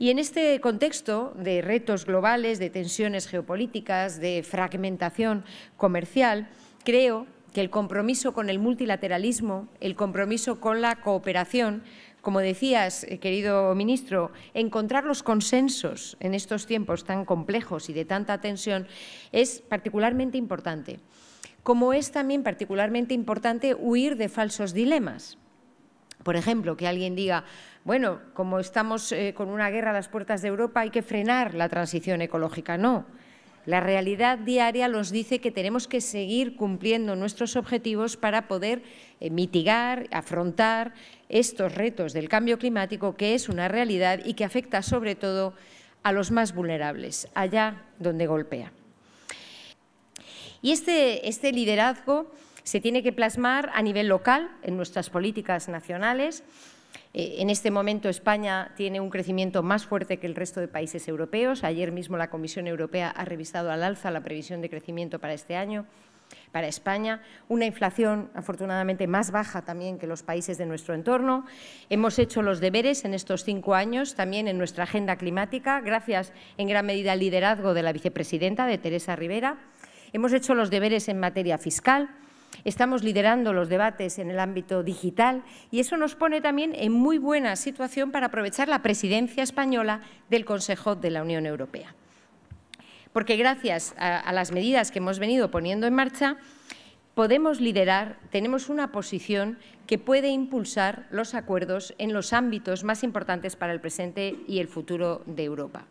Y en este contexto de retos globales, de tensiones geopolíticas, de fragmentación comercial, creo que el compromiso con el multilateralismo, el compromiso con la cooperación, como decías, eh, querido ministro, encontrar los consensos en estos tiempos tan complejos y de tanta tensión es particularmente importante. Como es también particularmente importante huir de falsos dilemas. Por ejemplo, que alguien diga, bueno, como estamos eh, con una guerra a las puertas de Europa, hay que frenar la transición ecológica. No. La realidad diaria nos dice que tenemos que seguir cumpliendo nuestros objetivos para poder eh, mitigar, afrontar estos retos del cambio climático, que es una realidad y que afecta sobre todo a los más vulnerables, allá donde golpea. Y este, este liderazgo se tiene que plasmar a nivel local, en nuestras políticas nacionales. Eh, en este momento España tiene un crecimiento más fuerte que el resto de países europeos. Ayer mismo la Comisión Europea ha revisado al alza la previsión de crecimiento para este año para España, una inflación afortunadamente más baja también que los países de nuestro entorno. Hemos hecho los deberes en estos cinco años también en nuestra agenda climática, gracias en gran medida al liderazgo de la vicepresidenta, de Teresa Rivera. Hemos hecho los deberes en materia fiscal. Estamos liderando los debates en el ámbito digital y eso nos pone también en muy buena situación para aprovechar la presidencia española del Consejo de la Unión Europea. Porque gracias a, las medidas que hemos venido poniendo en marcha, podemos liderar, tenemos una posición que puede impulsar los acuerdos en los ámbitos más importantes para el presente y el futuro de Europa.